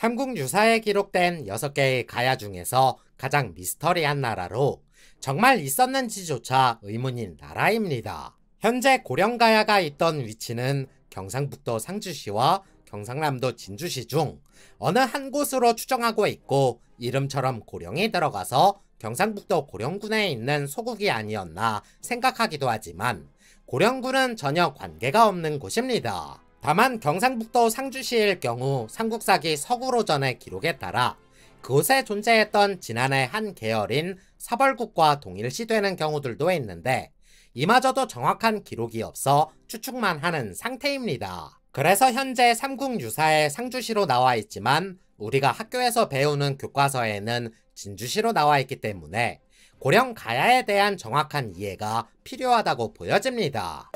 삼국 유사에 기록된 6개의 가야 중에서 가장 미스터리한 나라로 정말 있었는지조차 의문인 나라입니다. 현재 고령가야가 있던 위치는 경상북도 상주시와 경상남도 진주시 중 어느 한 곳으로 추정하고 있고 이름처럼 고령이 들어가서 경상북도 고령군에 있는 소국이 아니었나 생각하기도 하지만 고령군은 전혀 관계가 없는 곳입니다. 다만 경상북도 상주시일 경우 삼국사기 서구로전의 기록에 따라 그곳에 존재했던 지난해 한 계열인 사벌국과 동일시되는 경우들도 있는데 이마저도 정확한 기록이 없어 추측만 하는 상태입니다. 그래서 현재 삼국 유사에 상주시로 나와 있지만 우리가 학교에서 배우는 교과서에는 진주시로 나와 있기 때문에 고령 가야에 대한 정확한 이해가 필요하다고 보여집니다.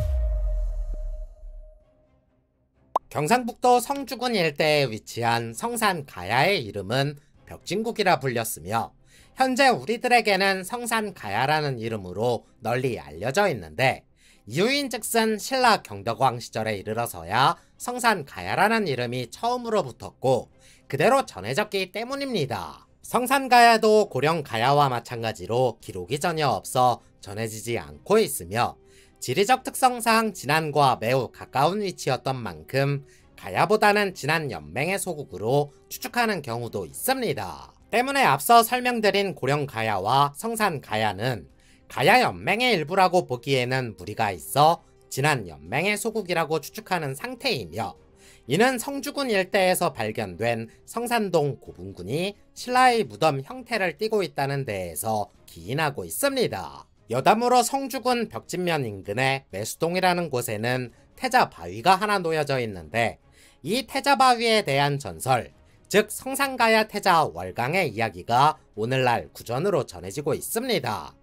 경상북도 성주군 일대에 위치한 성산 가야의 이름은 벽진국이라 불렸으며 현재 우리들에게는 성산 가야라는 이름으로 널리 알려져 있는데 이유인즉슨 신라 경덕왕 시절에 이르러서야 성산 가야라는 이름이 처음으로 붙었고 그대로 전해졌기 때문입니다. 성산 가야도 고령 가야와 마찬가지로 기록이 전혀 없어 전해지지 않고 있으며 지리적 특성상 진안과 매우 가까운 위치였던 만큼 가야보다는 진안 연맹의 소국으로 추측하는 경우도 있습니다. 때문에 앞서 설명드린 고령 가야와 성산 가야는 가야 연맹의 일부라고 보기에는 무리가 있어 진안 연맹의 소국이라고 추측하는 상태이며 이는 성주군 일대에서 발견된 성산동 고분군이 신라의 무덤 형태를 띠고 있다는 데에서 기인하고 있습니다. 여담으로 성주군 벽진면 인근의 매수동이라는 곳에는 태자 바위가 하나 놓여져 있는데 이 태자 바위에 대한 전설, 즉 성산가야 태자 월강의 이야기가 오늘날 구전으로 전해지고 있습니다.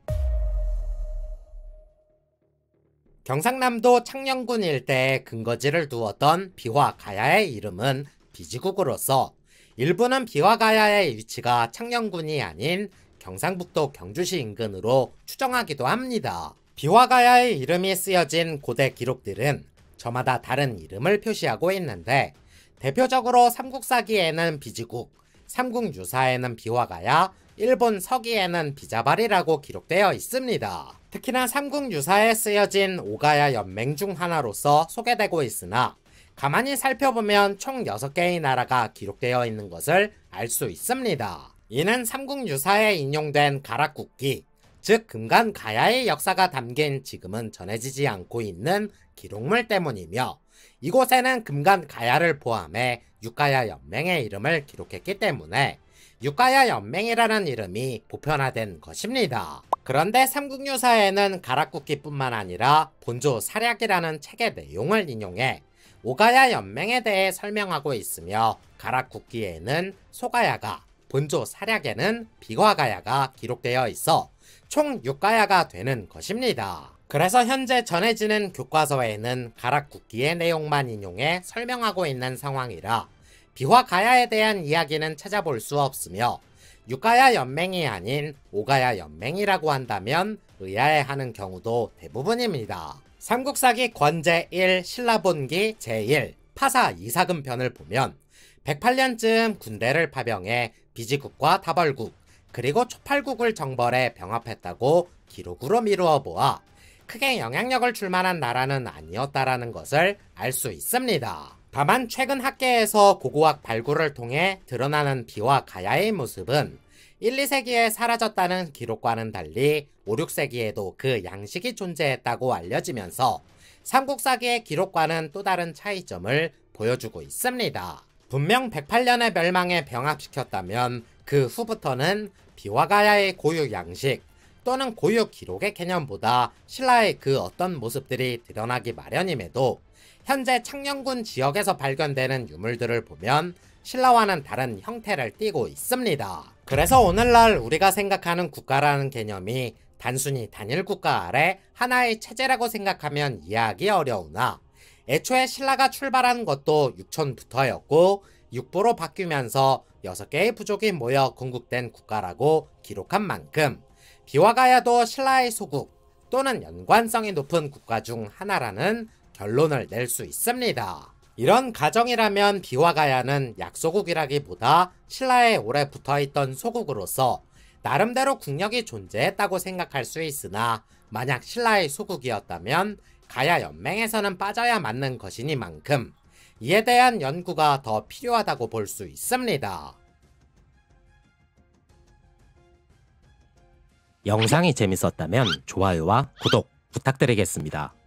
경상남도 창녕군 일대에 근거지를 두었던 비화가야의 이름은 비지국으로서 일부는 비화가야의 위치가 창녕군이 아닌 경상북도 경주시 인근으로 추정하기도 합니다. 비화가야의 이름이 쓰여진 고대 기록들은 저마다 다른 이름을 표시하고 있는데 대표적으로 삼국사기에는 비지국, 삼국유사에는 비화가야, 일본 서기에는 비자발이라고 기록되어 있습니다. 특히나 삼국유사에 쓰여진 오가야 연맹 중 하나로서 소개되고 있으나 가만히 살펴보면 총 6개의 나라가 기록되어 있는 것을 알 수 있습니다. 이는 삼국유사에 인용된 가락국기, 즉 금간 가야의 역사가 담긴 지금은 전해지지 않고 있는 기록물 때문이며 이곳에는 금간 가야를 포함해 육가야 연맹의 이름을 기록했기 때문에 육가야 연맹이라는 이름이 보편화된 것입니다. 그런데 삼국유사에는 가락국기뿐만 아니라 본조 사략이라는 책의 내용을 인용해 오가야 연맹에 대해 설명하고 있으며 가락국기에는 소가야가 본조 사략에는 비과가야가 기록되어 있어 총 6가야가 되는 것입니다. 그래서 현재 전해지는 교과서에는 가락국기의 내용만 인용해 설명하고 있는 상황이라 비화 가야에 대한 이야기는 찾아볼 수 없으며 육가야 연맹이 아닌 오가야 연맹이라고 한다면 의아해하는 경우도 대부분입니다. 삼국사기 권제 1 신라본기 제1 파사 이사금 편을 보면 108년쯤 군대를 파병해 비지국과 타벌국 그리고 초팔국을 정벌해 병합했다고 기록으로 미루어 보아 크게 영향력을 줄 만한 나라는 아니었다라는 것을 알 수 있습니다. 다만 최근 학계에서 고고학 발굴을 통해 드러나는 비와 가야의 모습은 1, 2세기에 사라졌다는 기록과는 달리 5, 6세기에도 그 양식이 존재했다고 알려지면서 삼국사기의 기록과는 또 다른 차이점을 보여주고 있습니다. 분명 108년의 멸망에 병합시켰다면 그 후부터는 비와가야의 고유 양식 또는 고유 기록의 개념보다 신라의 그 어떤 모습들이 드러나기 마련임에도 현재 창녕군 지역에서 발견되는 유물들을 보면 신라와는 다른 형태를 띠고 있습니다. 그래서 오늘날 우리가 생각하는 국가라는 개념이 단순히 단일 국가 아래 하나의 체제라고 생각하면 이해하기 어려우나 애초에 신라가 출발한 것도 6천부터였고 6부로 바뀌면서 6개의 부족이 모여 건국된 국가라고 기록한 만큼 비와가야도 신라의 소국 또는 연관성이 높은 국가 중 하나라는 결론을 낼 수 있습니다. 이런 가정이라면 비와가야는 약소국이라기보다 신라에 오래 붙어있던 소국으로서 나름대로 국력이 존재했다고 생각할 수 있으나 만약 신라의 소국이었다면 가야 연맹에서는 빠져야 맞는 것이니만큼 이에 대한 연구가 더 필요하다고 볼 수 있습니다. 영상이 재밌었다면 좋아요와 구독 부탁드리겠습니다.